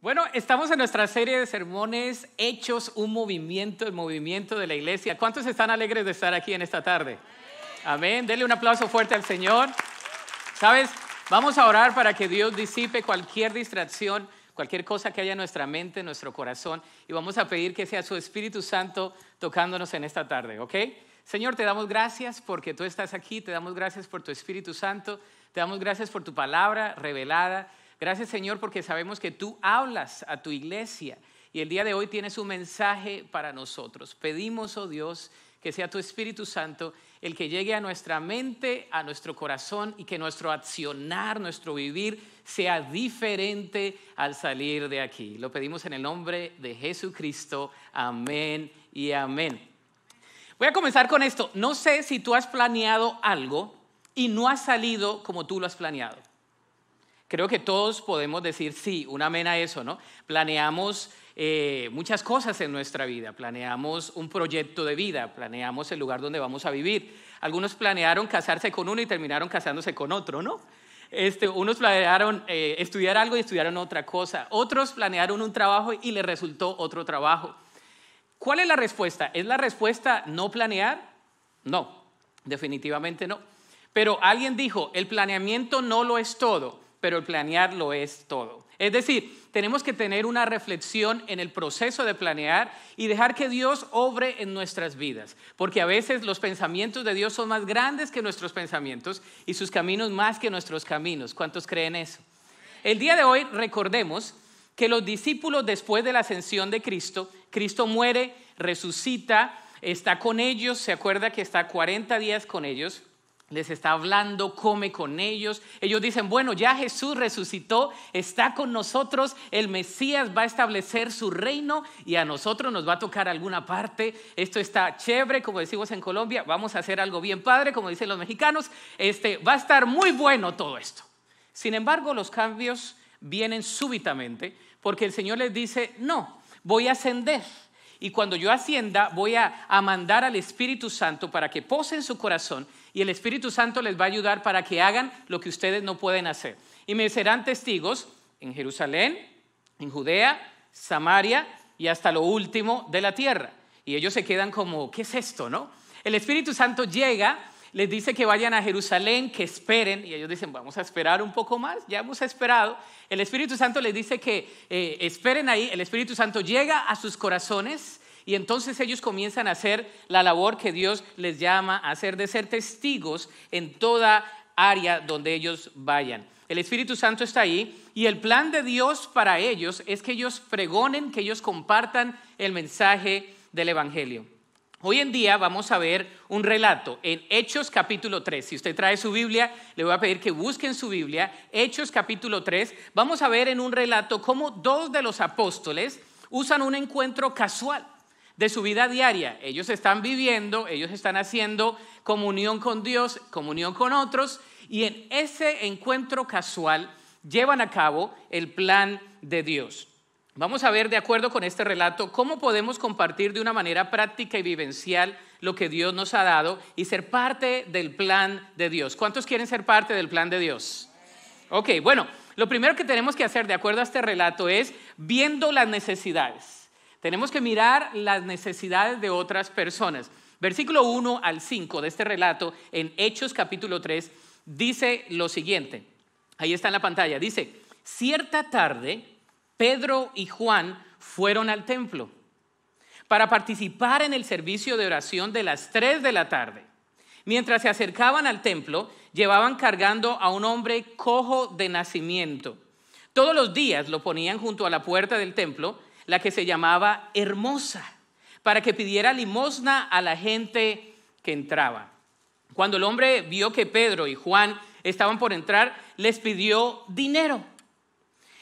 Bueno, estamos en nuestra serie de sermones Hechos, un movimiento, el movimiento de la iglesia. ¿Cuántos están alegres de estar aquí en esta tarde? Amén. Denle un aplauso fuerte al Señor. ¿Sabes? Vamos a orar para que Dios disipe cualquier distracción, cualquier cosa que haya en nuestra mente, en nuestro corazón, y vamos a pedir que sea su Espíritu Santo tocándonos en esta tarde, ¿ok? Señor, te damos gracias porque tú estás aquí, te damos gracias por tu Espíritu Santo, te damos gracias por tu palabra revelada. Gracias Señor porque sabemos que tú hablas a tu iglesia y el día de hoy tienes un mensaje para nosotros. Pedimos, oh Dios, que sea tu Espíritu Santo el que llegue a nuestra mente, a nuestro corazón y que nuestro accionar, nuestro vivir sea diferente al salir de aquí. Lo pedimos en el nombre de Jesucristo. Amén y amén. Voy a comenzar con esto. No sé si tú has planeado algo y no ha salido como tú lo has planeado. Creo que todos podemos decir sí, una amén a eso, ¿no? Planeamos eh, muchas cosas en nuestra vida, planeamos un proyecto de vida, planeamos el lugar donde vamos a vivir. Algunos planearon casarse con uno y terminaron casándose con otro, ¿no? Este, unos planearon eh, estudiar algo y estudiaron otra cosa. Otros planearon un trabajo y le resultó otro trabajo. ¿Cuál es la respuesta? ¿Es la respuesta no planear? No, definitivamente no. Pero alguien dijo, el planeamiento no lo es todo pero el planear lo es todo. Es decir, tenemos que tener una reflexión en el proceso de planear y dejar que Dios obre en nuestras vidas, porque a veces los pensamientos de Dios son más grandes que nuestros pensamientos y sus caminos más que nuestros caminos. ¿Cuántos creen eso? El día de hoy recordemos que los discípulos después de la ascensión de Cristo, Cristo muere, resucita, está con ellos, se acuerda que está 40 días con ellos, les está hablando, come con ellos. Ellos dicen, bueno, ya Jesús resucitó, está con nosotros, el Mesías va a establecer su reino y a nosotros nos va a tocar alguna parte. Esto está chévere, como decimos en Colombia, vamos a hacer algo bien padre, como dicen los mexicanos. Este, va a estar muy bueno todo esto. Sin embargo, los cambios vienen súbitamente porque el Señor les dice, no, voy a ascender. Y cuando yo ascienda, voy a, a, mandar al Espíritu Santo para que pose en su corazón y el Espíritu Santo les va a ayudar para que hagan lo que ustedes no pueden hacer. Y me serán testigos en Jerusalén, en Judea, Samaria y hasta lo último de la tierra. Y ellos se quedan como, ¿qué es esto, no? El Espíritu Santo llega, les dice que vayan a Jerusalén, que esperen, y ellos dicen, vamos a esperar un poco más, ya hemos esperado. El Espíritu Santo les dice que eh, esperen ahí, el Espíritu Santo llega a sus corazones y entonces ellos comienzan a hacer la labor que Dios les llama a hacer, de ser testigos en toda área donde ellos vayan. El Espíritu Santo está ahí y el plan de Dios para ellos es que ellos pregonen, que ellos compartan el mensaje del Evangelio. Hoy en día vamos a ver un relato en Hechos capítulo 3. Si usted trae su Biblia, le voy a pedir que busquen su Biblia, Hechos capítulo 3. Vamos a ver en un relato cómo dos de los apóstoles usan un encuentro casual de su vida diaria. Ellos están viviendo, ellos están haciendo comunión con Dios, comunión con otros, y en ese encuentro casual llevan a cabo el plan de Dios. Vamos a ver, de acuerdo con este relato, cómo podemos compartir de una manera práctica y vivencial lo que Dios nos ha dado y ser parte del plan de Dios. ¿Cuántos quieren ser parte del plan de Dios? Ok, bueno, lo primero que tenemos que hacer, de acuerdo a este relato, es viendo las necesidades. Tenemos que mirar las necesidades de otras personas. Versículo 1 al 5 de este relato en Hechos capítulo 3 dice lo siguiente. Ahí está en la pantalla. Dice, cierta tarde Pedro y Juan fueron al templo para participar en el servicio de oración de las 3 de la tarde. Mientras se acercaban al templo, llevaban cargando a un hombre cojo de nacimiento. Todos los días lo ponían junto a la puerta del templo la que se llamaba Hermosa, para que pidiera limosna a la gente que entraba. Cuando el hombre vio que Pedro y Juan estaban por entrar, les pidió dinero.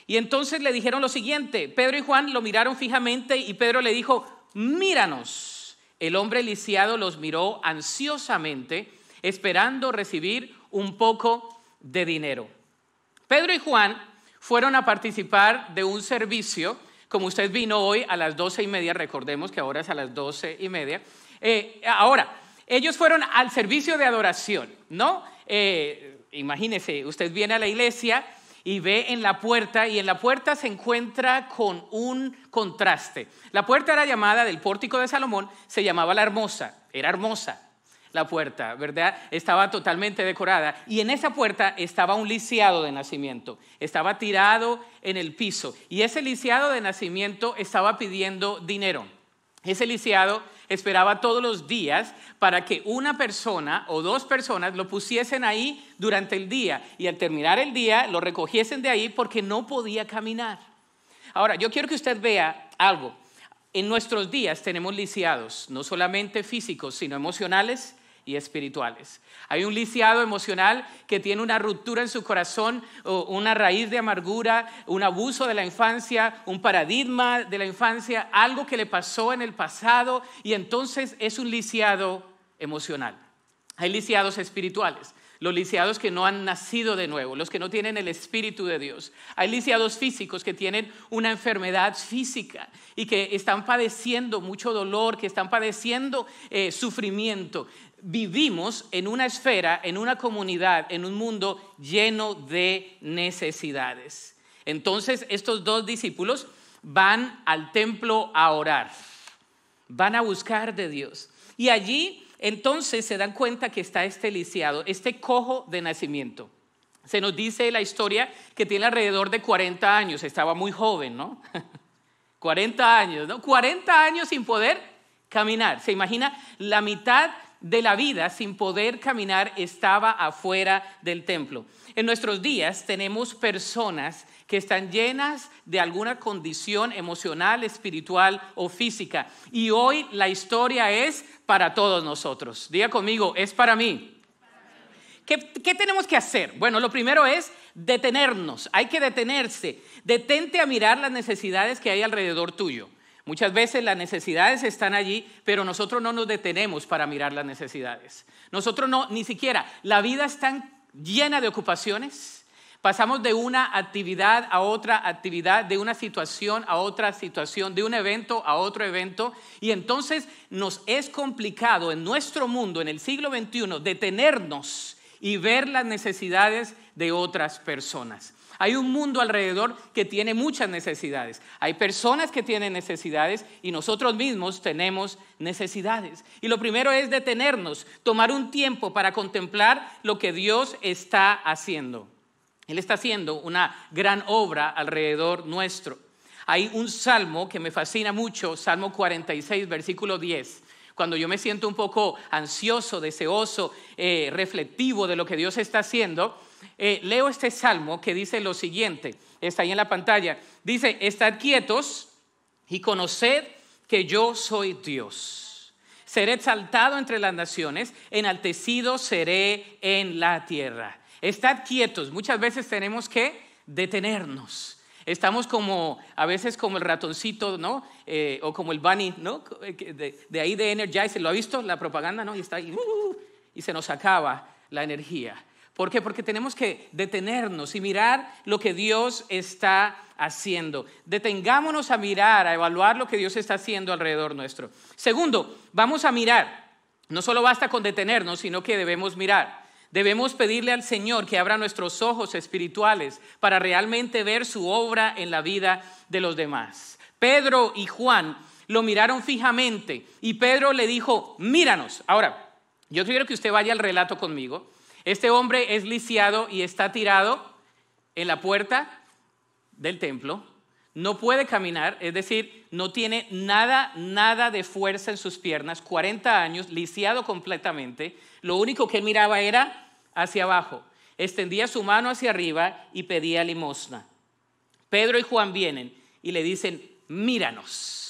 Y entonces le dijeron lo siguiente, Pedro y Juan lo miraron fijamente y Pedro le dijo, míranos. El hombre lisiado los miró ansiosamente, esperando recibir un poco de dinero. Pedro y Juan fueron a participar de un servicio como usted vino hoy a las doce y media, recordemos que ahora es a las doce y media. Eh, ahora, ellos fueron al servicio de adoración, ¿no? imagínense eh, imagínese, usted viene a la iglesia y ve en la puerta y en la puerta se encuentra con un contraste. La puerta era llamada del pórtico de Salomón, se llamaba la hermosa, era hermosa la puerta, ¿verdad? Estaba totalmente decorada. Y en esa puerta estaba un lisiado de nacimiento. Estaba tirado en el piso. Y ese lisiado de nacimiento estaba pidiendo dinero. Ese lisiado esperaba todos los días para que una persona o dos personas lo pusiesen ahí durante el día y al terminar el día lo recogiesen de ahí porque no podía caminar. Ahora, yo quiero que usted vea algo. En nuestros días tenemos lisiados, no solamente físicos, sino emocionales, y espirituales. Hay un lisiado emocional que tiene una ruptura en su corazón, una raíz de amargura, un abuso de la infancia, un paradigma de la infancia, algo que le pasó en el pasado y entonces es un lisiado emocional. Hay lisiados espirituales los lisiados que no han nacido de nuevo, los que no tienen el Espíritu de Dios. Hay lisiados físicos que tienen una enfermedad física y que están padeciendo mucho dolor, que están padeciendo eh, sufrimiento vivimos en una esfera, en una comunidad, en un mundo lleno de necesidades. Entonces estos dos discípulos van al templo a orar, van a buscar de Dios. Y allí entonces se dan cuenta que está este lisiado, este cojo de nacimiento. Se nos dice la historia que tiene alrededor de 40 años, estaba muy joven, ¿no? 40 años, ¿no? 40 años sin poder caminar. Se imagina la mitad de la vida sin poder caminar estaba afuera del templo. En nuestros días tenemos personas que están llenas de alguna condición emocional, espiritual o física. Y hoy la historia es para todos nosotros. Diga conmigo, es para mí. ¿Qué, ¿Qué, tenemos que hacer? Bueno, lo primero es detenernos, hay que detenerse. Detente a mirar las necesidades que hay alrededor tuyo. Muchas veces las necesidades están allí, pero nosotros no nos detenemos para mirar las necesidades. Nosotros no, ni siquiera, la vida está llena de ocupaciones. Pasamos de una actividad a otra actividad, de una situación a otra situación, de un evento a otro evento. Y entonces nos es complicado en nuestro mundo, en el siglo XXI, detenernos y ver las necesidades de otras personas. Hay un mundo alrededor que tiene muchas necesidades. Hay personas que tienen necesidades y nosotros mismos tenemos necesidades. Y lo primero es detenernos, tomar un tiempo para contemplar lo que Dios está haciendo. Él está haciendo una gran obra alrededor nuestro. Hay un salmo que me fascina mucho, Salmo 46, versículo 10 cuando yo me siento un poco ansioso, deseoso, eh, reflectivo de lo que Dios está haciendo, eh, leo este salmo que dice lo siguiente, está ahí en la pantalla, dice, estad quietos y conoced que yo soy Dios. Seré exaltado entre las naciones, enaltecido seré en la tierra. Estad quietos, muchas veces tenemos que detenernos. Estamos como, a veces como el ratoncito, ¿no? Eh, o como el bunny, ¿no? De, ahí de Energize, ¿lo ha visto? La propaganda, ¿no? Y está ahí, uh, y se nos acaba la energía. ¿Por qué? Porque tenemos que detenernos y mirar lo que Dios está haciendo. Detengámonos a mirar, a evaluar lo que Dios está haciendo alrededor nuestro. Segundo, vamos a mirar. No solo basta con detenernos, sino que debemos mirar. Debemos pedirle al Señor que abra nuestros ojos espirituales para realmente ver su obra en la vida de los demás. Pedro y Juan lo miraron fijamente y Pedro le dijo, míranos. Ahora, yo quiero que usted vaya al relato conmigo este hombre es lisiado y está tirado en la puerta del templo. No puede caminar, es decir, no tiene nada, nada de fuerza en sus piernas, 40 años, lisiado completamente. Lo único que miraba era hacia abajo. Extendía su mano hacia arriba y pedía limosna. Pedro y Juan vienen y le dicen, míranos.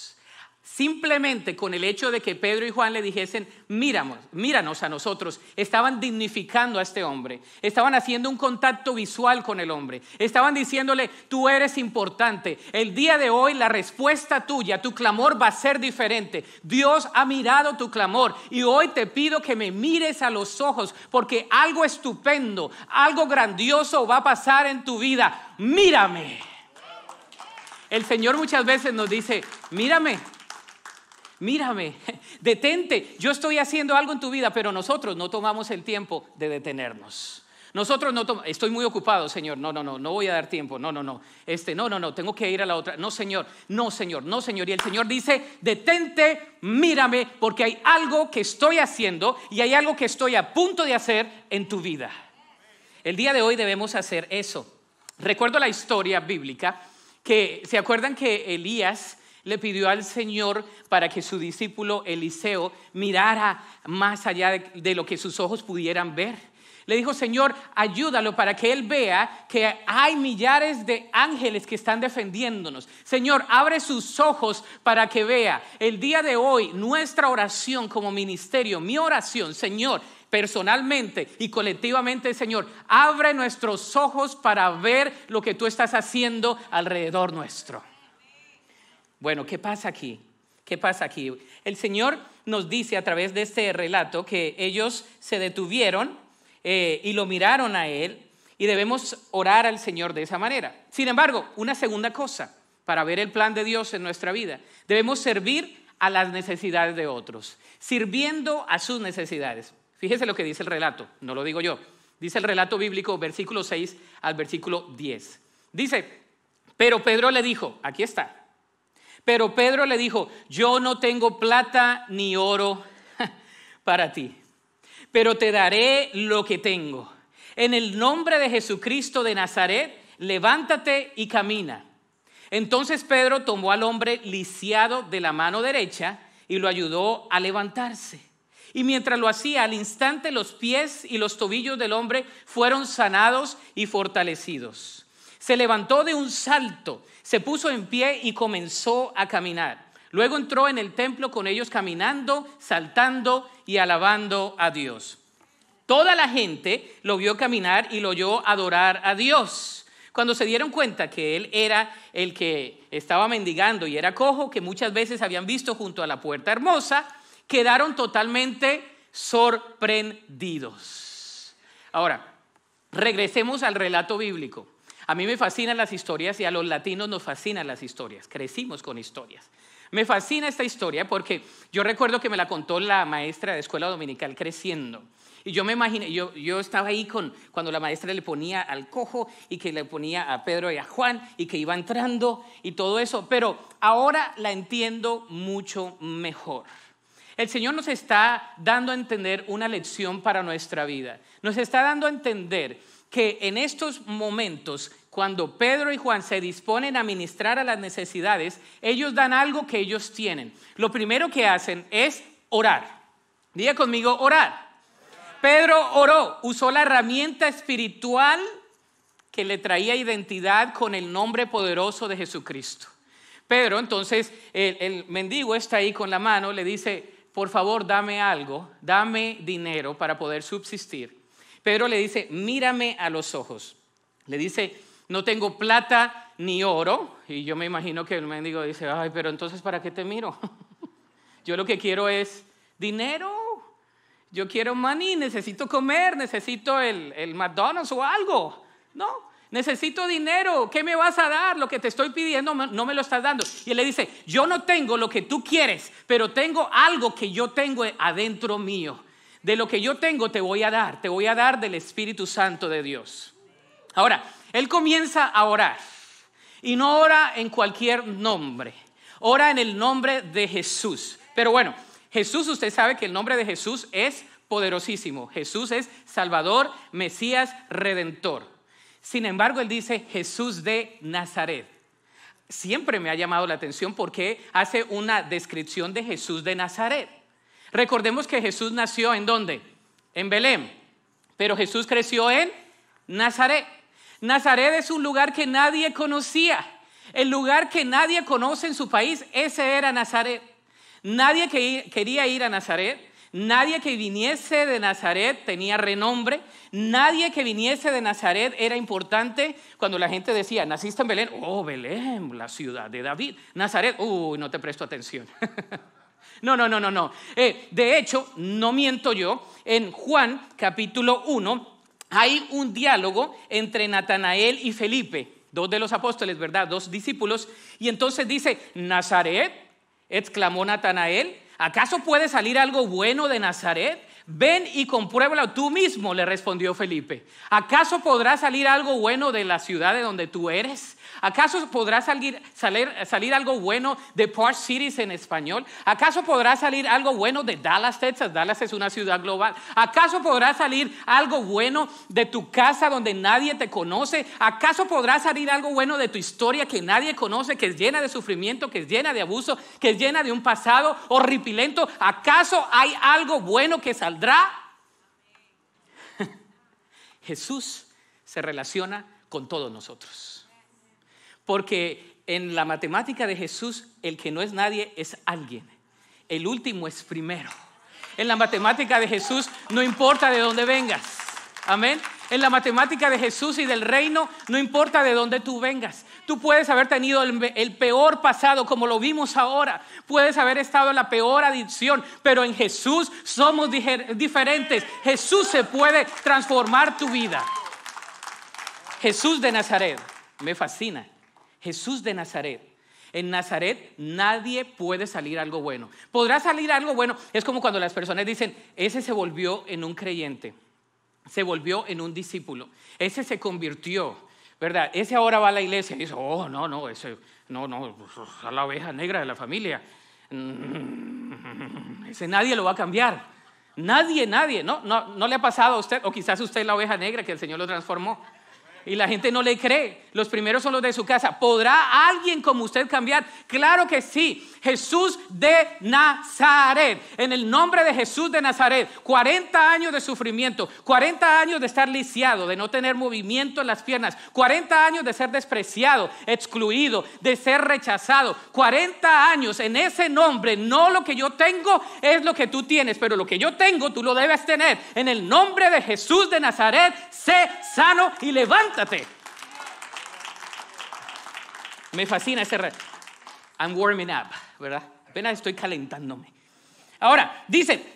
Simplemente con el hecho de que Pedro y Juan le dijesen, Míramos, míranos a nosotros, estaban dignificando a este hombre, estaban haciendo un contacto visual con el hombre, estaban diciéndole, tú eres importante, el día de hoy la respuesta tuya, tu clamor va a ser diferente, Dios ha mirado tu clamor y hoy te pido que me mires a los ojos porque algo estupendo, algo grandioso va a pasar en tu vida, mírame. El Señor muchas veces nos dice, mírame, mírame, detente, yo estoy haciendo algo en tu vida, pero nosotros no tomamos el tiempo de detenernos. Nosotros no tomamos, estoy muy ocupado, Señor, no, no, no, no voy a dar tiempo, no, no, no, este, no, no, no, tengo que ir a la otra, no, Señor, no, Señor, no, Señor. Y el Señor dice, detente, mírame, porque hay algo que estoy haciendo y hay algo que estoy a punto de hacer en tu vida. El día de hoy debemos hacer eso. Recuerdo la historia bíblica que, ¿se acuerdan que Elías le pidió al Señor para que su discípulo Eliseo mirara más allá de, lo que sus ojos pudieran ver. Le dijo, Señor, ayúdalo para que Él vea que hay millares de ángeles que están defendiéndonos. Señor, abre sus ojos para que vea. El día de hoy, nuestra oración como ministerio, mi oración, Señor, personalmente y colectivamente, Señor, abre nuestros ojos para ver lo que tú estás haciendo alrededor nuestro. Bueno, ¿qué pasa aquí? ¿Qué pasa aquí? El Señor nos dice a través de este relato que ellos se detuvieron eh, y lo miraron a Él y debemos orar al Señor de esa manera. Sin embargo, una segunda cosa para ver el plan de Dios en nuestra vida. Debemos servir a las necesidades de otros, sirviendo a sus necesidades. Fíjese lo que dice el relato, no lo digo yo. Dice el relato bíblico, versículo 6 al versículo 10. Dice, pero Pedro le dijo, aquí está, pero Pedro le dijo, yo no tengo plata ni oro para ti, pero te daré lo que tengo. En el nombre de Jesucristo de Nazaret, levántate y camina. Entonces Pedro tomó al hombre lisiado de la mano derecha y lo ayudó a levantarse. Y mientras lo hacía, al instante los pies y los tobillos del hombre fueron sanados y fortalecidos. Se levantó de un salto se puso en pie y comenzó a caminar. Luego entró en el templo con ellos caminando, saltando y alabando a Dios. Toda la gente lo vio caminar y lo oyó adorar a Dios. Cuando se dieron cuenta que él era el que estaba mendigando y era cojo, que muchas veces habían visto junto a la puerta hermosa, quedaron totalmente sorprendidos. Ahora, regresemos al relato bíblico. A mí me fascinan las historias y a los latinos nos fascinan las historias. Crecimos con historias. Me fascina esta historia porque yo recuerdo que me la contó la maestra de escuela dominical creciendo. Y yo me imaginé, yo, yo estaba ahí con, cuando la maestra le ponía al cojo y que le ponía a Pedro y a Juan y que iba entrando y todo eso. Pero ahora la entiendo mucho mejor. El Señor nos está dando a entender una lección para nuestra vida. Nos está dando a entender que en estos momentos, cuando Pedro y Juan se disponen a ministrar a las necesidades, ellos dan algo que ellos tienen. Lo primero que hacen es orar. Diga conmigo, orar. Pedro oró, usó la herramienta espiritual que le traía identidad con el nombre poderoso de Jesucristo. Pedro, entonces, el, mendigo está ahí con la mano, le dice, por favor, dame algo, dame dinero para poder subsistir. Pedro le dice, mírame a los ojos. Le dice, no tengo plata ni oro. Y yo me imagino que el mendigo dice, ay, pero entonces ¿para qué te miro? yo lo que quiero es dinero. Yo quiero money, necesito comer, necesito el, el McDonald's o algo. No, necesito dinero. ¿Qué me vas a dar? Lo que te estoy pidiendo no me lo estás dando. Y él le dice, yo no tengo lo que tú quieres, pero tengo algo que yo tengo adentro mío de lo que yo tengo te voy a dar, te voy a dar del Espíritu Santo de Dios. Ahora, él comienza a orar y no ora en cualquier nombre, ora en el nombre de Jesús. Pero bueno, Jesús, usted sabe que el nombre de Jesús es poderosísimo. Jesús es Salvador, Mesías, Redentor. Sin embargo, él dice Jesús de Nazaret. Siempre me ha llamado la atención porque hace una descripción de Jesús de Nazaret. Recordemos que Jesús nació en dónde? En Belén. Pero Jesús creció en Nazaret. Nazaret es un lugar que nadie conocía. El lugar que nadie conoce en su país, ese era Nazaret. Nadie que quería ir a Nazaret. Nadie que viniese de Nazaret tenía renombre. Nadie que viniese de Nazaret era importante. Cuando la gente decía, naciste en Belén, oh, Belén, la ciudad de David. Nazaret, uy, no te presto atención. No, no, no, no, no. Eh, de hecho, no miento yo, en Juan capítulo 1 hay un diálogo entre Natanael y Felipe, dos de los apóstoles, ¿verdad? Dos discípulos. Y entonces dice, Nazaret, exclamó Natanael, ¿acaso puede salir algo bueno de Nazaret? Ven y compruébalo tú mismo, le respondió Felipe. ¿Acaso podrá salir algo bueno de la ciudad de donde tú eres? ¿Acaso podrá salir, algo bueno de Park Cities en español? ¿Acaso podrá salir algo bueno de Dallas, Texas? Dallas es una ciudad global. ¿Acaso podrá salir algo bueno de tu casa donde nadie te conoce? ¿Acaso podrá salir algo bueno de tu historia que nadie conoce, que es llena de sufrimiento, que es llena de abuso, que es llena de un pasado horripilento? ¿Acaso hay algo bueno que saldrá? Jesús se relaciona con todos nosotros. Porque en la matemática de Jesús, el que no es nadie es alguien. El último es primero. En la matemática de Jesús, no importa de dónde vengas. Amén. En la matemática de Jesús y del reino, no importa de dónde tú vengas. Tú puedes haber tenido el, peor pasado, como lo vimos ahora. Puedes haber estado en la peor adicción, pero en Jesús somos diferentes. Jesús se puede transformar tu vida. Jesús de Nazaret, me fascina. Jesús de Nazaret. En Nazaret nadie puede salir algo bueno. Podrá salir algo bueno. Es como cuando las personas dicen, ese se volvió en un creyente, se volvió en un discípulo, ese se convirtió, ¿verdad? Ese ahora va a la iglesia y dice, oh, no, no, ese, no, no, es la oveja negra de la familia. Mm, ese nadie lo va a cambiar. Nadie, nadie, ¿no? ¿no? No le ha pasado a usted, o quizás usted es la oveja negra que el Señor lo transformó y la gente no le cree. Los primeros son los de su casa. ¿Podrá alguien como usted cambiar? Claro que sí. Jesús de Nazaret. En el nombre de Jesús de Nazaret. 40 años de sufrimiento. 40 años de estar lisiado, de no tener movimiento en las piernas. 40 años de ser despreciado, excluido, de ser rechazado. 40 años en ese nombre. No lo que yo tengo es lo que tú tienes, pero lo que yo tengo tú lo debes tener. En el nombre de Jesús de Nazaret, sé sano y levanta me fascina ese reto. I'm warming up, ¿verdad? Apenas estoy calentándome. Ahora, dice,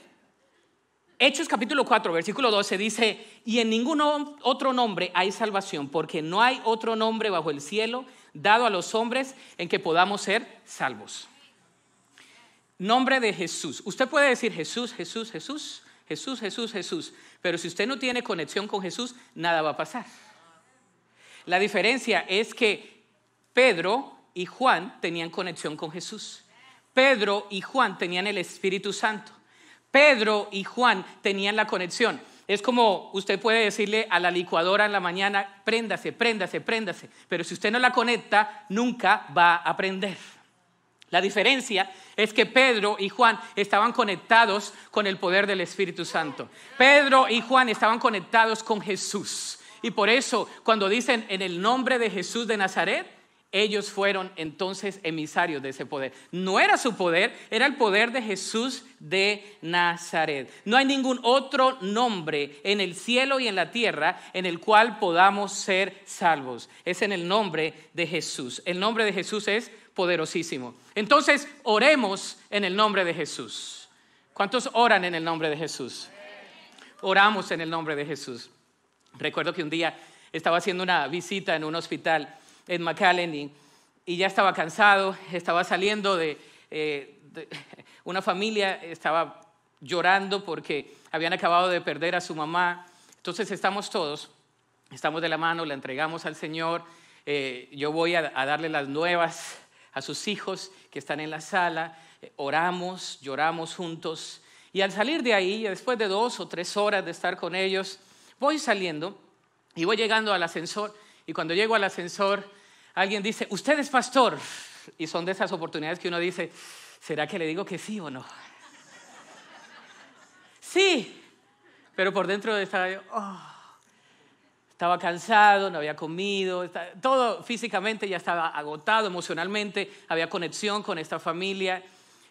Hechos capítulo 4, versículo 12 dice, y en ningún otro nombre hay salvación, porque no hay otro nombre bajo el cielo dado a los hombres en que podamos ser salvos. Nombre de Jesús. Usted puede decir Jesús, Jesús, Jesús, Jesús, Jesús, Jesús, pero si usted no tiene conexión con Jesús, nada va a pasar. La diferencia es que Pedro y Juan tenían conexión con Jesús. Pedro y Juan tenían el Espíritu Santo. Pedro y Juan tenían la conexión. Es como usted puede decirle a la licuadora en la mañana, préndase, préndase, préndase. Pero si usted no la conecta, nunca va a aprender. La diferencia es que Pedro y Juan estaban conectados con el poder del Espíritu Santo. Pedro y Juan estaban conectados con Jesús. Y por eso, cuando dicen en el nombre de Jesús de Nazaret, ellos fueron entonces emisarios de ese poder. No era su poder, era el poder de Jesús de Nazaret. No hay ningún otro nombre en el cielo y en la tierra en el cual podamos ser salvos. Es en el nombre de Jesús. El nombre de Jesús es poderosísimo. Entonces, oremos en el nombre de Jesús. ¿Cuántos oran en el nombre de Jesús? Oramos en el nombre de Jesús. Recuerdo que un día estaba haciendo una visita en un hospital en McAllen y, ya estaba cansado, estaba saliendo de, eh, una familia, estaba llorando porque habían acabado de perder a su mamá. Entonces estamos todos, estamos de la mano, le entregamos al Señor. Eh, yo voy a, darle las nuevas a sus hijos que están en la sala, eh, oramos, lloramos juntos. Y al salir de ahí, después de dos o tres horas de estar con ellos, Voy saliendo y voy llegando al ascensor y cuando llego al ascensor alguien dice, usted es pastor. Y son de esas oportunidades que uno dice, ¿será que le digo que sí o no? sí, pero por dentro estaba yo, oh, estaba cansado, no había comido, todo físicamente ya estaba agotado emocionalmente, había conexión con esta familia.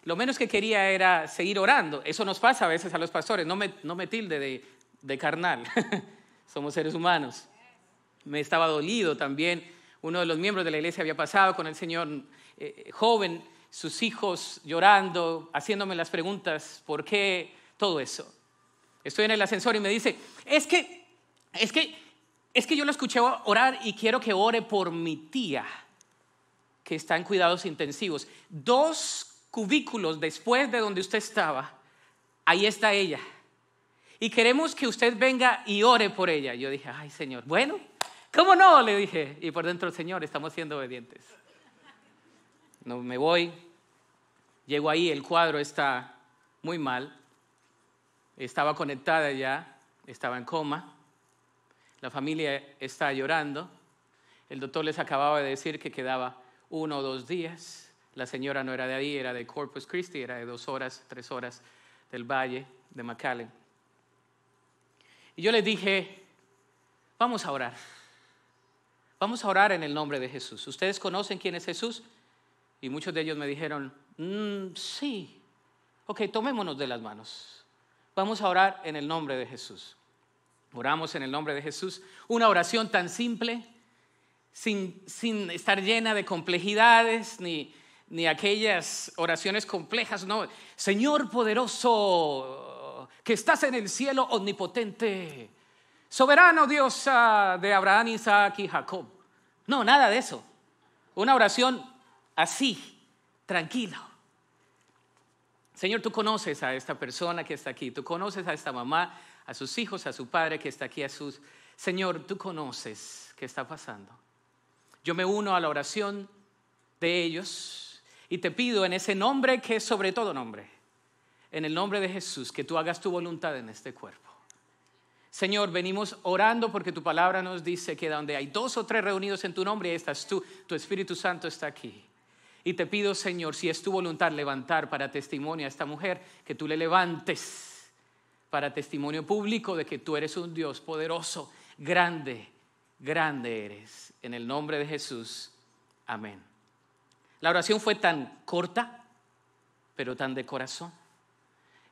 Lo menos que quería era seguir orando. Eso nos pasa a veces a los pastores, no me, no me tilde de, de carnal, somos seres humanos. Me estaba dolido también, uno de los miembros de la iglesia había pasado con el Señor eh, joven, sus hijos llorando, haciéndome las preguntas, ¿por qué todo eso? Estoy en el ascensor y me dice, es que, es que, es que yo lo escuché orar y quiero que ore por mi tía, que está en cuidados intensivos. Dos cubículos después de donde usted estaba, ahí está ella y queremos que usted venga y ore por ella. Yo dije, ay Señor, bueno, ¿cómo no? Le dije. Y por dentro, Señor, estamos siendo obedientes. No me voy. Llego ahí, el cuadro está muy mal. Estaba conectada ya, estaba en coma. La familia está llorando. El doctor les acababa de decir que quedaba uno o dos días. La señora no era de ahí, era de Corpus Christi, era de dos horas, tres horas del valle de McAllen. Y yo les dije, vamos a orar. Vamos a orar en el nombre de Jesús. ¿Ustedes conocen quién es Jesús? Y muchos de ellos me dijeron, mm, sí. Ok, tomémonos de las manos. Vamos a orar en el nombre de Jesús. Oramos en el nombre de Jesús. Una oración tan simple, sin, sin estar llena de complejidades ni, ni aquellas oraciones complejas, no. Señor poderoso, que estás en el cielo omnipotente, soberano Dios ah, de Abraham, Isaac y Jacob. No, nada de eso. Una oración así, tranquila. Señor, tú conoces a esta persona que está aquí, tú conoces a esta mamá, a sus hijos, a su padre que está aquí, a sus... Señor, tú conoces qué está pasando. Yo me uno a la oración de ellos y te pido en ese nombre que es sobre todo nombre en el nombre de Jesús, que tú hagas tu voluntad en este cuerpo. Señor, venimos orando porque tu palabra nos dice que donde hay dos o tres reunidos en tu nombre, estás tú, tu Espíritu Santo está aquí. Y te pido, Señor, si es tu voluntad levantar para testimonio a esta mujer, que tú le levantes para testimonio público de que tú eres un Dios poderoso, grande, grande eres. En el nombre de Jesús, amén. La oración fue tan corta, pero tan de corazón.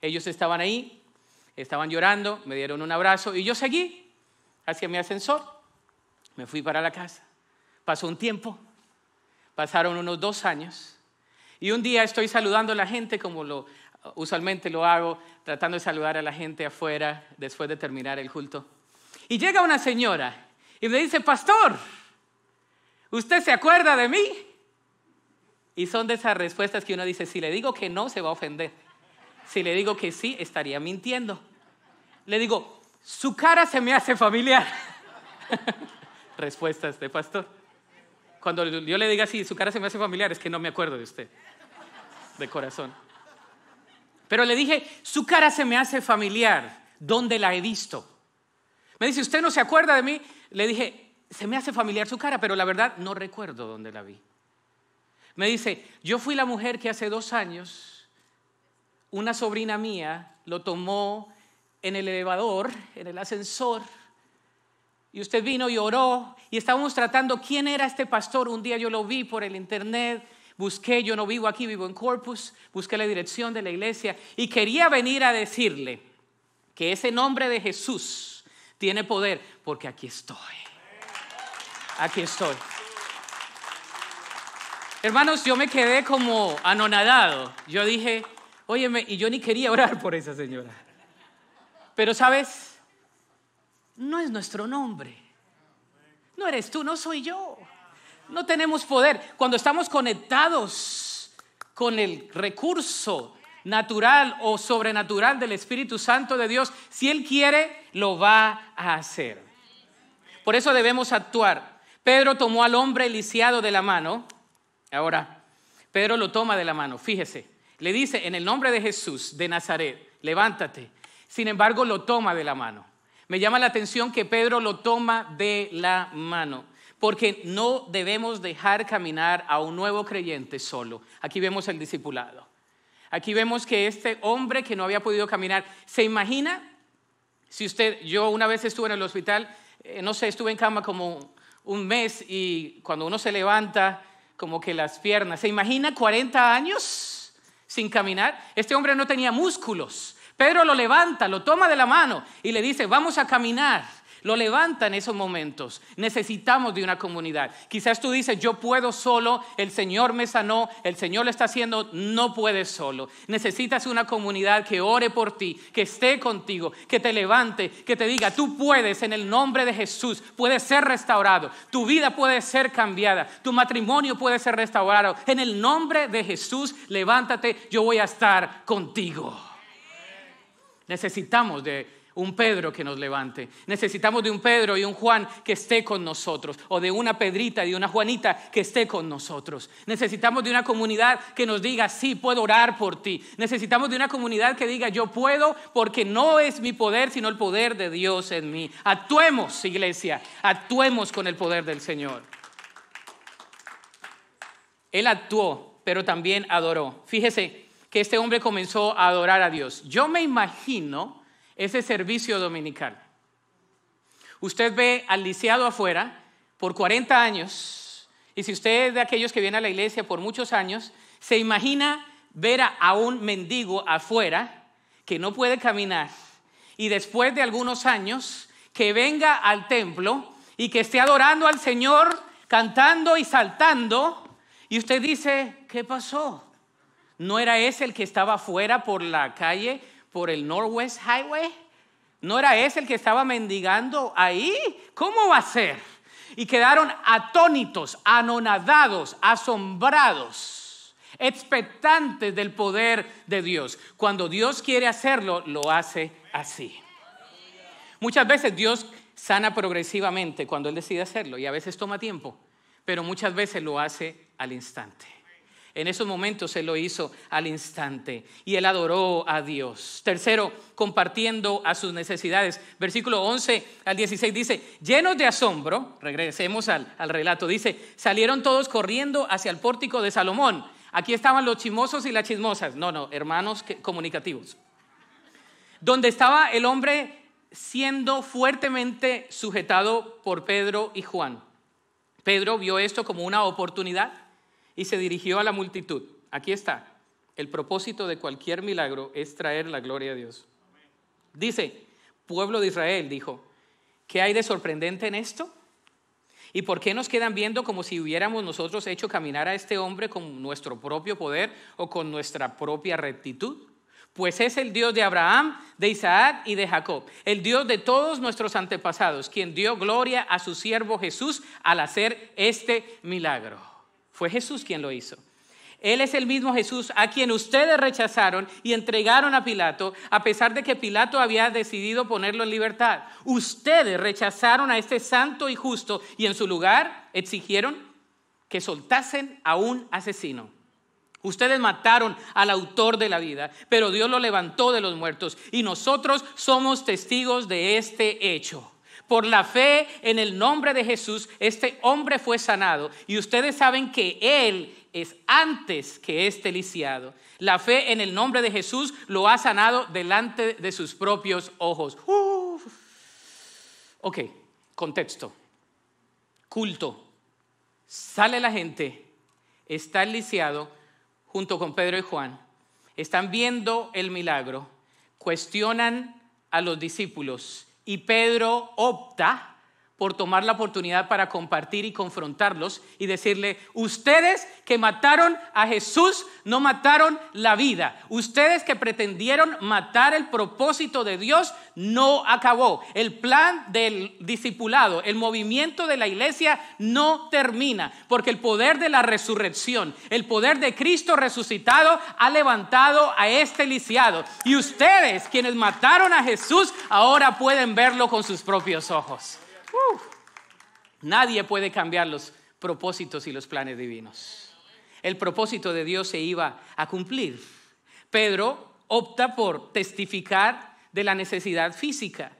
Ellos estaban ahí, estaban llorando, me dieron un abrazo y yo seguí hacia mi ascensor. Me fui para la casa. Pasó un tiempo, pasaron unos dos años y un día estoy saludando a la gente como lo usualmente lo hago, tratando de saludar a la gente afuera después de terminar el culto. Y llega una señora y me dice, pastor, ¿usted se acuerda de mí? Y son de esas respuestas que uno dice, si le digo que no, se va a ofender. Si le digo que sí, estaría mintiendo. Le digo, su cara se me hace familiar. Respuestas de este pastor. Cuando yo le diga sí, su cara se me hace familiar, es que no me acuerdo de usted, de corazón. Pero le dije, su cara se me hace familiar, ¿dónde la he visto? Me dice, ¿usted no se acuerda de mí? Le dije, se me hace familiar su cara, pero la verdad no recuerdo dónde la vi. Me dice, yo fui la mujer que hace dos años una sobrina mía lo tomó en el elevador, en el ascensor, y usted vino y oró, y estábamos tratando quién era este pastor. Un día yo lo vi por el internet, busqué, yo no vivo aquí, vivo en Corpus, busqué la dirección de la iglesia, y quería venir a decirle que ese nombre de Jesús tiene poder, porque aquí estoy. Aquí estoy. Hermanos, yo me quedé como anonadado. Yo dije, Óyeme, y yo ni quería orar por esa señora. Pero sabes, no es nuestro nombre. No eres tú, no soy yo. No tenemos poder. Cuando estamos conectados con el recurso natural o sobrenatural del Espíritu Santo de Dios, si Él quiere, lo va a hacer. Por eso debemos actuar. Pedro tomó al hombre lisiado de la mano. Ahora, Pedro lo toma de la mano, fíjese. Le dice, en el nombre de Jesús de Nazaret, levántate. Sin embargo, lo toma de la mano. Me llama la atención que Pedro lo toma de la mano, porque no debemos dejar caminar a un nuevo creyente solo. Aquí vemos el discipulado. Aquí vemos que este hombre que no había podido caminar, ¿se imagina? Si usted, yo una vez estuve en el hospital, eh, no sé, estuve en cama como un mes y cuando uno se levanta, como que las piernas, ¿se imagina 40 años? sin caminar. Este hombre no tenía músculos. Pedro lo levanta, lo toma de la mano y le dice, vamos a caminar. Lo levanta en esos momentos. Necesitamos de una comunidad. Quizás tú dices, yo puedo solo, el Señor me sanó, el Señor lo está haciendo, no puedes solo. Necesitas una comunidad que ore por ti, que esté contigo, que te levante, que te diga, tú puedes en el nombre de Jesús, puedes ser restaurado, tu vida puede ser cambiada, tu matrimonio puede ser restaurado. En el nombre de Jesús, levántate, yo voy a estar contigo. Necesitamos de un Pedro que nos levante. Necesitamos de un Pedro y un Juan que esté con nosotros, o de una Pedrita y de una Juanita que esté con nosotros. Necesitamos de una comunidad que nos diga, sí, puedo orar por ti. Necesitamos de una comunidad que diga, yo puedo porque no es mi poder, sino el poder de Dios en mí. Actuemos, iglesia, actuemos con el poder del Señor. Él actuó, pero también adoró. Fíjese que este hombre comenzó a adorar a Dios. Yo me imagino ese servicio dominical. Usted ve al lisiado afuera por 40 años, y si usted es de aquellos que viene a la iglesia por muchos años, se imagina ver a un mendigo afuera que no puede caminar, y después de algunos años, que venga al templo y que esté adorando al Señor, cantando y saltando, y usted dice, ¿qué pasó? ¿No era ese el que estaba afuera por la calle por el Northwest Highway? ¿No era ese el que estaba mendigando ahí? ¿Cómo va a ser? Y quedaron atónitos, anonadados, asombrados, expectantes del poder de Dios. Cuando Dios quiere hacerlo, lo hace así. Muchas veces Dios sana progresivamente cuando Él decide hacerlo y a veces toma tiempo, pero muchas veces lo hace al instante. En esos momentos se lo hizo al instante y Él adoró a Dios. Tercero, compartiendo a sus necesidades. Versículo 11 al 16 dice, llenos de asombro, regresemos al, al relato, dice, salieron todos corriendo hacia el pórtico de Salomón. Aquí estaban los chismosos y las chismosas. No, no, hermanos comunicativos. Donde estaba el hombre siendo fuertemente sujetado por Pedro y Juan. Pedro vio esto como una oportunidad y se dirigió a la multitud. Aquí está. El propósito de cualquier milagro es traer la gloria a Dios. Dice, pueblo de Israel, dijo, ¿qué hay de sorprendente en esto? ¿Y por qué nos quedan viendo como si hubiéramos nosotros hecho caminar a este hombre con nuestro propio poder o con nuestra propia rectitud? Pues es el Dios de Abraham, de Isaac y de Jacob, el Dios de todos nuestros antepasados, quien dio gloria a su siervo Jesús al hacer este milagro. Fue Jesús quien lo hizo. Él es el mismo Jesús a quien ustedes rechazaron y entregaron a Pilato, a pesar de que Pilato había decidido ponerlo en libertad. Ustedes rechazaron a este santo y justo y en su lugar exigieron que soltasen a un asesino. Ustedes mataron al autor de la vida, pero Dios lo levantó de los muertos y nosotros somos testigos de este hecho. Por la fe en el nombre de Jesús, este hombre fue sanado. Y ustedes saben que él es antes que este lisiado. La fe en el nombre de Jesús lo ha sanado delante de sus propios ojos. Ok, contexto. Culto. Sale la gente, está el lisiado junto con Pedro y Juan. Están viendo el milagro, cuestionan a los discípulos y Pedro opta por tomar la oportunidad para compartir y confrontarlos y decirle, ustedes que mataron a Jesús no mataron la vida, ustedes que pretendieron matar el propósito de Dios no acabó, el plan del discipulado, el movimiento de la iglesia no termina, porque el poder de la resurrección, el poder de Cristo resucitado ha levantado a este lisiado y ustedes quienes mataron a Jesús ahora pueden verlo con sus propios ojos. Nadie puede cambiar los propósitos y los planes divinos. El propósito de Dios se iba a cumplir. Pedro opta por testificar de la necesidad física.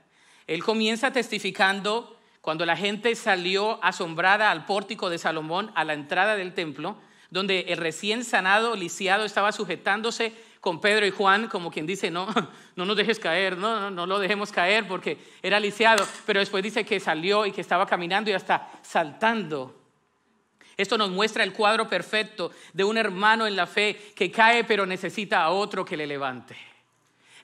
Él comienza testificando cuando la gente salió asombrada al pórtico de Salomón a la entrada del templo, donde el recién sanado lisiado estaba sujetándose con Pedro y Juan, como quien dice, no, no nos dejes caer, no, no, lo dejemos caer porque era lisiado, pero después dice que salió y que estaba caminando y hasta saltando. Esto nos muestra el cuadro perfecto de un hermano en la fe que cae pero necesita a otro que le levante.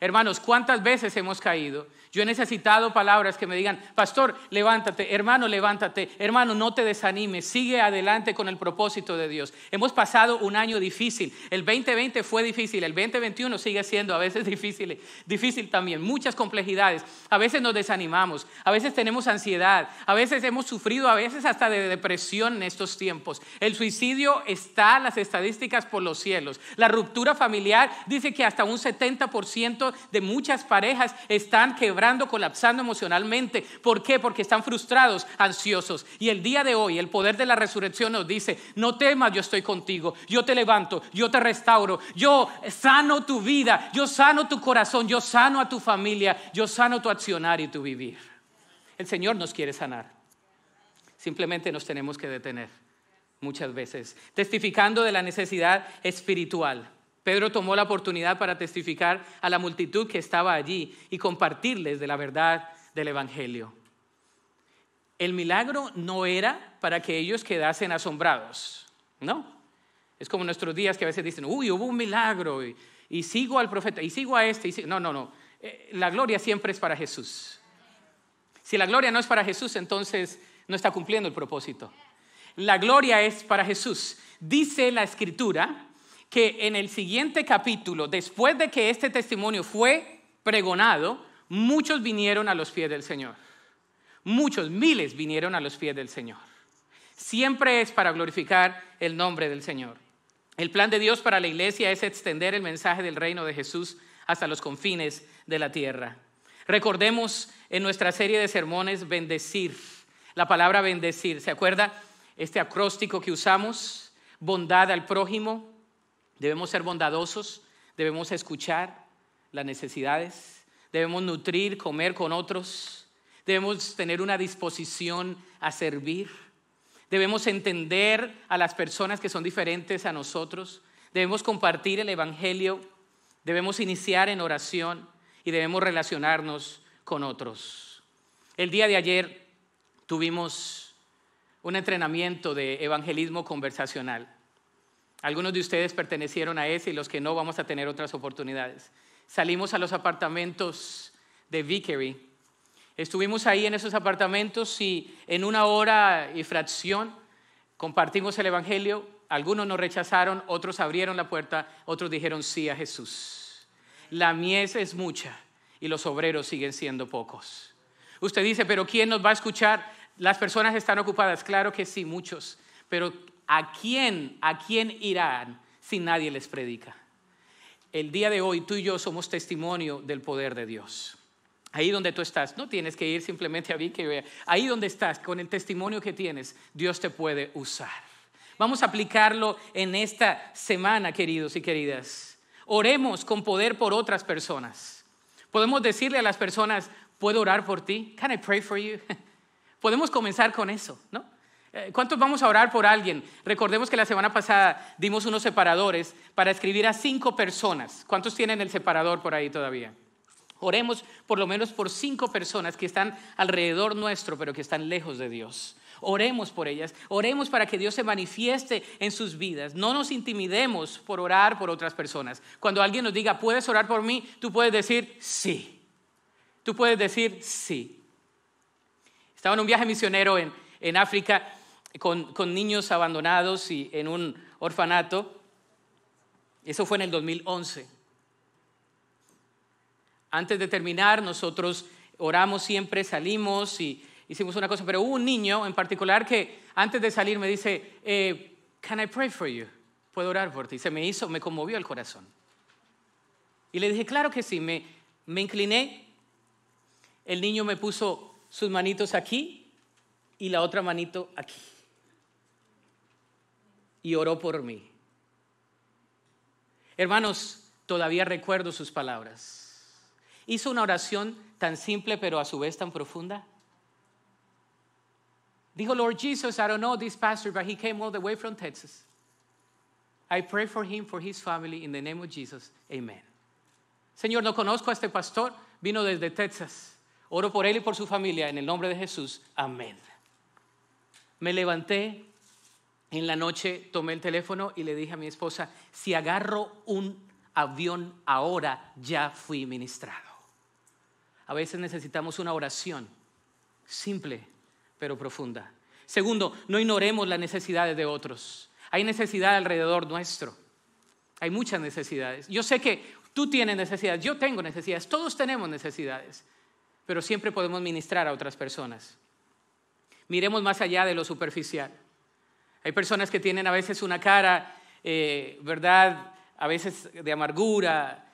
Hermanos, ¿cuántas veces hemos caído? Yo he necesitado palabras que me digan, pastor, levántate, hermano, levántate, hermano, no te desanimes, sigue adelante con el propósito de Dios. Hemos pasado un año difícil, el 2020 fue difícil, el 2021 sigue siendo a veces difícil, difícil también, muchas complejidades, a veces nos desanimamos, a veces tenemos ansiedad, a veces hemos sufrido, a veces hasta de depresión en estos tiempos. El suicidio está, las estadísticas por los cielos, la ruptura familiar dice que hasta un 70% de muchas parejas están quebradas colapsando emocionalmente. ¿Por qué? Porque están frustrados, ansiosos. Y el día de hoy el poder de la resurrección nos dice, no temas, yo estoy contigo, yo te levanto, yo te restauro, yo sano tu vida, yo sano tu corazón, yo sano a tu familia, yo sano tu accionar y tu vivir. El Señor nos quiere sanar. Simplemente nos tenemos que detener muchas veces, testificando de la necesidad espiritual. Pedro tomó la oportunidad para testificar a la multitud que estaba allí y compartirles de la verdad del Evangelio. El milagro no era para que ellos quedasen asombrados, ¿no? Es como nuestros días que a veces dicen, uy, hubo un milagro y, sigo al profeta y sigo a este. Y sigo... No, no, no. Eh, la gloria siempre es para Jesús. Si la gloria no es para Jesús, entonces no está cumpliendo el propósito. La gloria es para Jesús. Dice la escritura que en el siguiente capítulo, después de que este testimonio fue pregonado, muchos vinieron a los pies del Señor. Muchos, miles vinieron a los pies del Señor. Siempre es para glorificar el nombre del Señor. El plan de Dios para la iglesia es extender el mensaje del reino de Jesús hasta los confines de la tierra. Recordemos en nuestra serie de sermones bendecir, la palabra bendecir. ¿Se acuerda este acróstico que usamos? Bondad al prójimo, Debemos ser bondadosos, debemos escuchar las necesidades, debemos nutrir, comer con otros, debemos tener una disposición a servir, debemos entender a las personas que son diferentes a nosotros, debemos compartir el Evangelio, debemos iniciar en oración y debemos relacionarnos con otros. El día de ayer tuvimos un entrenamiento de evangelismo conversacional. Algunos de ustedes pertenecieron a ese y los que no vamos a tener otras oportunidades. Salimos a los apartamentos de Vickery. Estuvimos ahí en esos apartamentos y en una hora y fracción compartimos el Evangelio. Algunos nos rechazaron, otros abrieron la puerta, otros dijeron sí a Jesús. La mies es mucha y los obreros siguen siendo pocos. Usted dice, pero ¿quién nos va a escuchar? Las personas están ocupadas, claro que sí, muchos, pero ¿a quién, a quién irán si nadie les predica? El día de hoy tú y yo somos testimonio del poder de Dios. Ahí donde tú estás, no tienes que ir simplemente a que Ahí donde estás, con el testimonio que tienes, Dios te puede usar. Vamos a aplicarlo en esta semana, queridos y queridas. Oremos con poder por otras personas. Podemos decirle a las personas, ¿puedo orar por ti? Can I pray for you? Podemos comenzar con eso, ¿no? Eh, ¿Cuántos vamos a orar por alguien? Recordemos que la semana pasada dimos unos separadores para escribir a cinco personas. ¿Cuántos tienen el separador por ahí todavía? Oremos por lo menos por cinco personas que están alrededor nuestro, pero que están lejos de Dios. Oremos por ellas, oremos para que Dios se manifieste en sus vidas. No nos intimidemos por orar por otras personas. Cuando alguien nos diga, ¿puedes orar por mí? Tú puedes decir, sí. Tú puedes decir, sí. Estaba en un viaje misionero en, en África con, niños abandonados y en un orfanato. Eso fue en el 2011. Antes de terminar, nosotros oramos siempre, salimos y hicimos una cosa, pero hubo un niño en particular que antes de salir me dice, eh, Can I pray for you? Puedo orar por ti. Y Se me hizo, me conmovió el corazón. Y le dije, claro que sí, me, me incliné. El niño me puso sus manitos aquí y la otra manito aquí y oró por mí. Hermanos, todavía recuerdo sus palabras. Hizo una oración tan simple pero a su vez tan profunda. Dijo, Lord Jesus, I don't know this pastor, but he came all the way from Texas. I pray for him, for his family, in the name of Jesus. Amen. Señor, no conozco a este pastor, vino desde Texas. Oro por él y por su familia, en el nombre de Jesús. Amén. Me levanté, en la noche tomé el teléfono y le dije a mi esposa, si agarro un avión ahora, ya fui ministrado. A veces necesitamos una oración simple, pero profunda. Segundo, no ignoremos las necesidades de otros. Hay necesidad alrededor nuestro. Hay muchas necesidades. Yo sé que tú tienes necesidades, yo tengo necesidades, todos tenemos necesidades, pero siempre podemos ministrar a otras personas. Miremos más allá de lo superficial. Hay personas que tienen a veces una cara, eh, ¿verdad? A veces de amargura,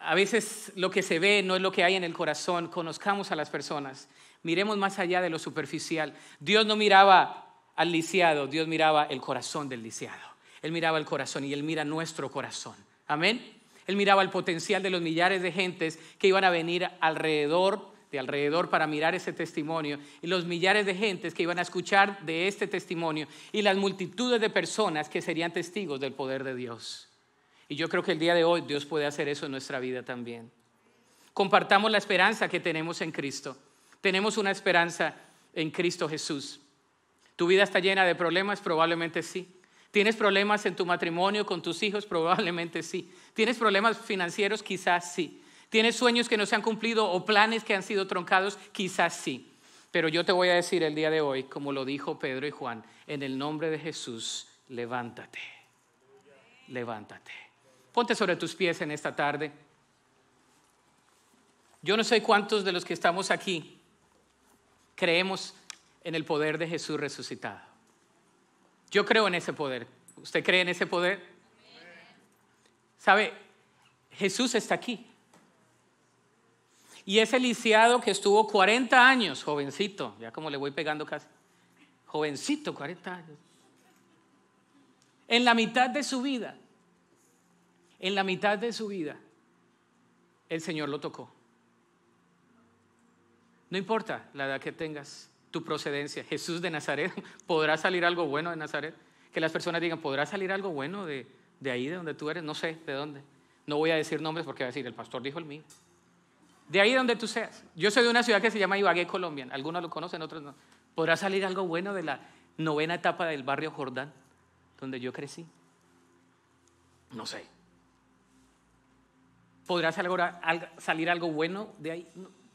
a veces lo que se ve no es lo que hay en el corazón. Conozcamos a las personas, miremos más allá de lo superficial. Dios no miraba al lisiado, Dios miraba el corazón del lisiado. Él miraba el corazón y Él mira nuestro corazón. Amén. Él miraba el potencial de los millares de gentes que iban a venir alrededor alrededor para mirar ese testimonio y los millares de gentes que iban a escuchar de este testimonio y las multitudes de personas que serían testigos del poder de Dios. Y yo creo que el día de hoy Dios puede hacer eso en nuestra vida también. Compartamos la esperanza que tenemos en Cristo. Tenemos una esperanza en Cristo Jesús. ¿Tu vida está llena de problemas? Probablemente sí. ¿Tienes problemas en tu matrimonio con tus hijos? Probablemente sí. ¿Tienes problemas financieros? Quizás sí. ¿Tienes sueños que no se han cumplido o planes que han sido troncados? Quizás sí. Pero yo te voy a decir el día de hoy, como lo dijo Pedro y Juan, en el nombre de Jesús, levántate. Levántate. Ponte sobre tus pies en esta tarde. Yo no sé cuántos de los que estamos aquí creemos en el poder de Jesús resucitado. Yo creo en ese poder. ¿Usted cree en ese poder? ¿Sabe? Jesús está aquí. Y ese lisiado que estuvo 40 años, jovencito, ya como le voy pegando casi, jovencito, 40 años, en la mitad de su vida, en la mitad de su vida, el Señor lo tocó. No importa la edad que tengas, tu procedencia, Jesús de Nazaret, ¿podrá salir algo bueno de Nazaret? Que las personas digan, ¿podrá salir algo bueno de, de ahí, de donde tú eres? No sé, ¿de dónde? No voy a decir nombres porque va a decir, el pastor dijo el mío. De ahí donde tú seas. Yo soy de una ciudad que se llama Ibagué, Colombia. Algunos lo conocen, otros no. ¿Podrá salir algo bueno de la novena etapa del barrio Jordán, donde yo crecí? No sé. ¿Podrá salir algo bueno de ahí?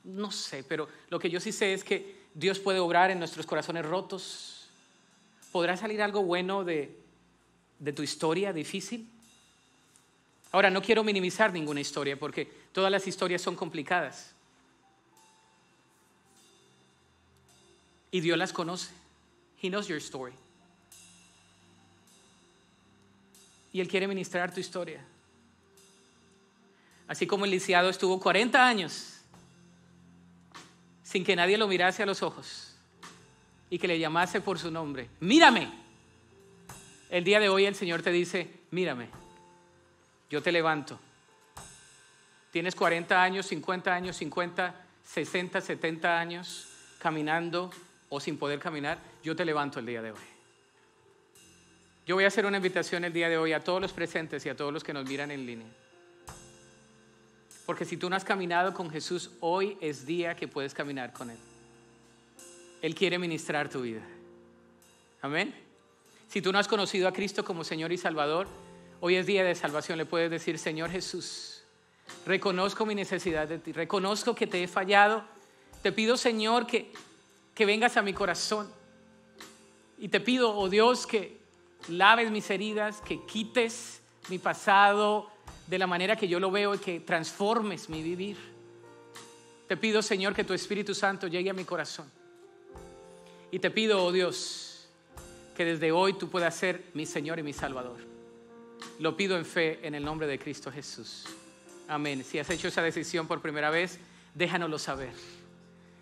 No, sé, pero lo que yo sí sé es que Dios puede obrar en nuestros corazones rotos. ¿Podrá salir algo bueno de tu historia difícil? Ahora, no quiero minimizar ninguna historia porque Todas las historias son complicadas. Y Dios las conoce. He knows your story. Y Él quiere ministrar tu historia. Así como el lisiado estuvo 40 años sin que nadie lo mirase a los ojos y que le llamase por su nombre. Mírame. El día de hoy el Señor te dice, mírame, yo te levanto Tienes 40 años, 50 años, 50, 60, 70 años caminando o sin poder caminar, yo te levanto el día de hoy. Yo voy a hacer una invitación el día de hoy a todos los presentes y a todos los que nos miran en línea. Porque si tú no has caminado con Jesús, hoy es día que puedes caminar con Él. Él quiere ministrar tu vida. Amén. Si tú no has conocido a Cristo como Señor y Salvador, hoy es día de salvación. Le puedes decir, Señor Jesús, Reconozco mi necesidad de ti. Reconozco que te he fallado. Te pido, Señor, que, que vengas a mi corazón. Y te pido, oh Dios, que laves mis heridas, que quites mi pasado de la manera que yo lo veo y que transformes mi vivir. Te pido, Señor, que tu Espíritu Santo llegue a mi corazón. Y te pido, oh Dios, que desde hoy tú puedas ser mi Señor y mi Salvador. Lo pido en fe en el nombre de Cristo Jesús. Amén. Si has hecho esa decisión por primera vez, déjanoslo saber.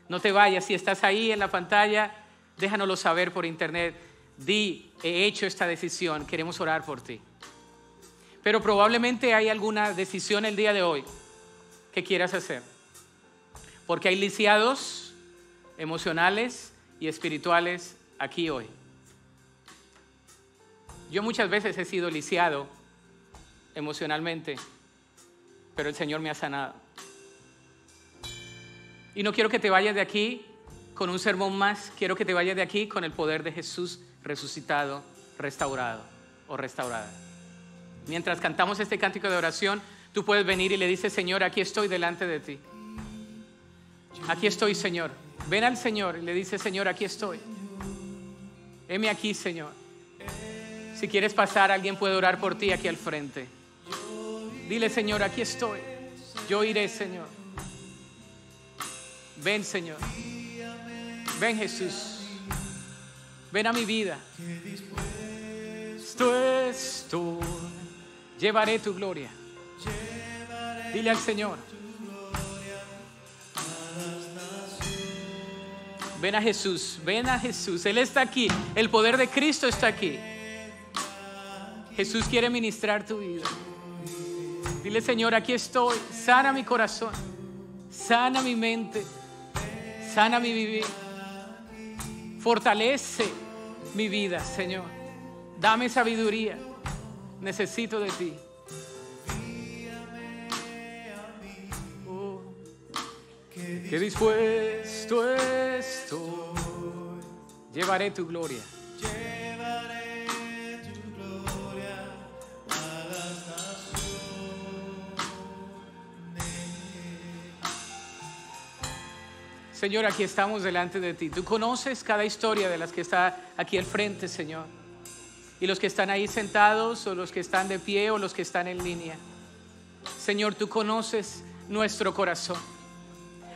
No te vayas, si estás ahí en la pantalla, déjanoslo saber por internet. Di, he hecho esta decisión, queremos orar por ti. Pero probablemente hay alguna decisión el día de hoy que quieras hacer. Porque hay lisiados emocionales y espirituales aquí hoy. Yo muchas veces he sido lisiado emocionalmente pero el Señor me ha sanado. Y no quiero que te vayas de aquí con un sermón más, quiero que te vayas de aquí con el poder de Jesús resucitado, restaurado o restaurada. Mientras cantamos este cántico de oración, tú puedes venir y le dices, Señor, aquí estoy delante de ti. Aquí estoy, Señor. Ven al Señor y le dices, Señor, aquí estoy. Heme aquí, Señor. Si quieres pasar, alguien puede orar por ti aquí al frente. Dile, Señor, aquí estoy. Yo iré, Señor. Ven, Señor. Ven, Jesús. Ven a mi vida. Esto tú Llevaré tu gloria. Dile al Señor. Ven a Jesús, ven a Jesús. Él está aquí. El poder de Cristo está aquí. Jesús quiere ministrar tu vida. Dile, Señor, aquí estoy. Sana mi corazón. Sana mi mente. Sana mi vivir. Fortalece mi vida, Señor. Dame sabiduría. Necesito de ti. Oh. que dispuesto estoy. Llevaré tu gloria. Señor, aquí estamos delante de ti. Tú conoces cada historia de las que está aquí al frente, Señor. Y los que están ahí sentados o los que están de pie o los que están en línea. Señor, tú conoces nuestro corazón.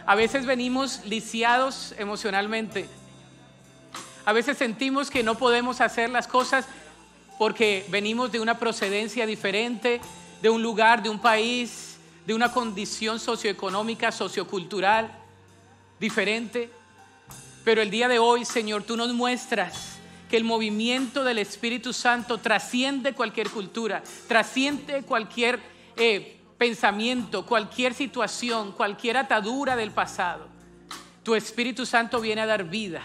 A veces venimos lisiados emocionalmente. A veces sentimos que no podemos hacer las cosas porque venimos de una procedencia diferente, de un lugar, de un país, de una condición socioeconómica, sociocultural diferente. Pero el día de hoy, Señor, tú nos muestras que el movimiento del Espíritu Santo trasciende cualquier cultura, trasciende cualquier eh, pensamiento, cualquier situación, cualquier atadura del pasado. Tu Espíritu Santo viene a dar vida.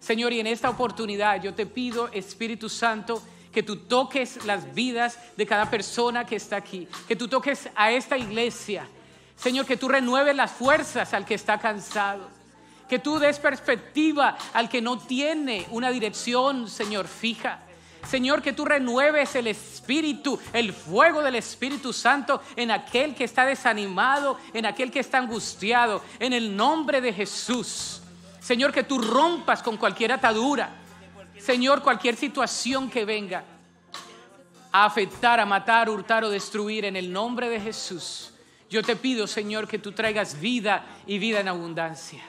Señor, y en esta oportunidad yo te pido, Espíritu Santo, que tú toques las vidas de cada persona que está aquí, que tú toques a esta iglesia Señor, que tú renueves las fuerzas al que está cansado. Que tú des perspectiva al que no tiene una dirección, Señor, fija. Señor, que tú renueves el espíritu, el fuego del Espíritu Santo en aquel que está desanimado, en aquel que está angustiado, en el nombre de Jesús. Señor, que tú rompas con cualquier atadura. Señor, cualquier situación que venga a afectar, a matar, hurtar o destruir en el nombre de Jesús. Yo te pido, Señor, que tú traigas vida y vida en abundancia.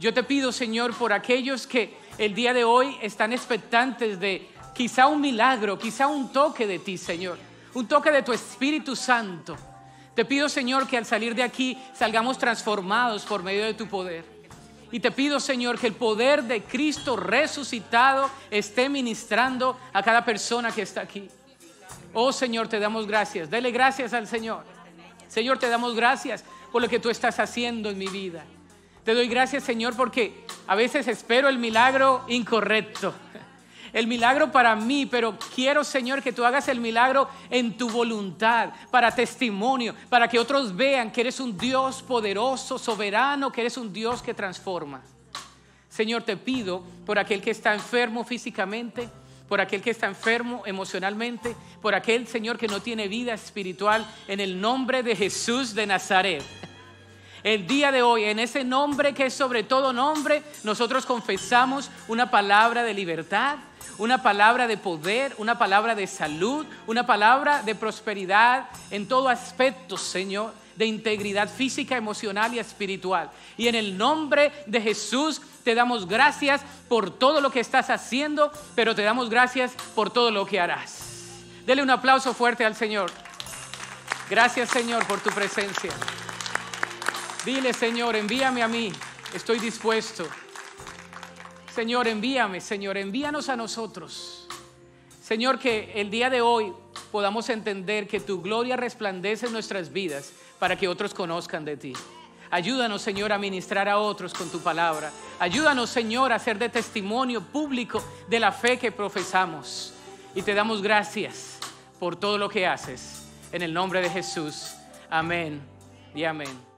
Yo te pido, Señor, por aquellos que el día de hoy están expectantes de quizá un milagro, quizá un toque de ti, Señor, un toque de tu Espíritu Santo. Te pido, Señor, que al salir de aquí salgamos transformados por medio de tu poder. Y te pido, Señor, que el poder de Cristo resucitado esté ministrando a cada persona que está aquí. Oh Señor, te damos gracias. Dele gracias al Señor. Señor, te damos gracias por lo que tú estás haciendo en mi vida. Te doy gracias, Señor, porque a veces espero el milagro incorrecto. El milagro para mí, pero quiero, Señor, que tú hagas el milagro en tu voluntad, para testimonio, para que otros vean que eres un Dios poderoso, soberano, que eres un Dios que transforma. Señor, te pido por aquel que está enfermo físicamente, por aquel que está enfermo emocionalmente, por aquel Señor que no tiene vida espiritual, en el nombre de Jesús de Nazaret. El día de hoy, en ese nombre que es sobre todo nombre, nosotros confesamos una palabra de libertad, una palabra de poder, una palabra de salud, una palabra de prosperidad en todo aspecto, Señor de integridad física, emocional y espiritual. Y en el nombre de Jesús te damos gracias por todo lo que estás haciendo, pero te damos gracias por todo lo que harás. Dele un aplauso fuerte al Señor. Gracias Señor por tu presencia. Dile Señor, envíame a mí, estoy dispuesto. Señor, envíame, Señor, envíanos a nosotros. Señor, que el día de hoy podamos entender que tu gloria resplandece en nuestras vidas para que otros conozcan de ti. Ayúdanos, Señor, a ministrar a otros con tu palabra. Ayúdanos, Señor, a ser de testimonio público de la fe que profesamos. Y te damos gracias por todo lo que haces. En el nombre de Jesús. Amén y amén.